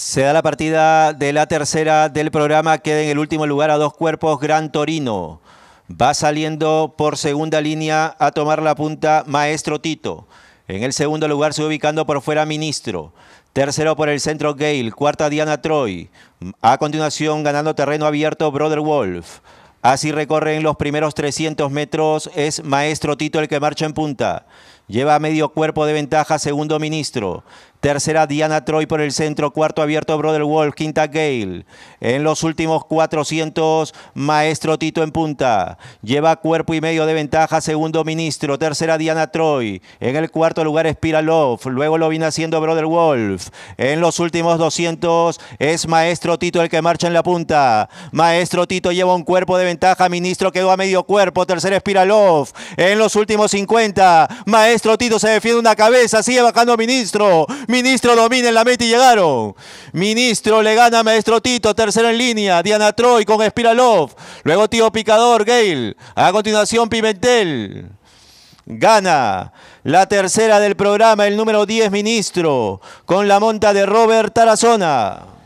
Se da la partida de la tercera del programa, queda en el último lugar a dos cuerpos Gran Torino. Va saliendo por segunda línea a tomar la punta Maestro Tito. En el segundo lugar se ubicando por fuera Ministro. Tercero por el centro Gale. Cuarta Diana Troy. A continuación ganando terreno abierto Brother Wolf. Así recorren los primeros 300 metros. Es Maestro Tito el que marcha en punta. Lleva medio cuerpo de ventaja, segundo ministro. Tercera, Diana Troy por el centro. Cuarto, abierto, Brother Wolf. Quinta, Gale. En los últimos 400, Maestro Tito en punta. Lleva cuerpo y medio de ventaja, segundo ministro. Tercera, Diana Troy. En el cuarto lugar, Off. Luego lo viene haciendo Brother Wolf. En los últimos 200, es Maestro Tito el que marcha en la punta. Maestro Tito lleva un cuerpo de ventaja. Ministro quedó a medio cuerpo. Tercera, Off. En los últimos 50, Maestro Maestro Tito se defiende una cabeza. Sigue bajando Ministro. Ministro domina en la meta y llegaron. Ministro le gana a Maestro Tito. Tercero en línea. Diana Troy con Spiralov. Luego Tío Picador, Gale. A continuación Pimentel. Gana la tercera del programa, el número 10 ministro, con la monta de Robert Tarazona.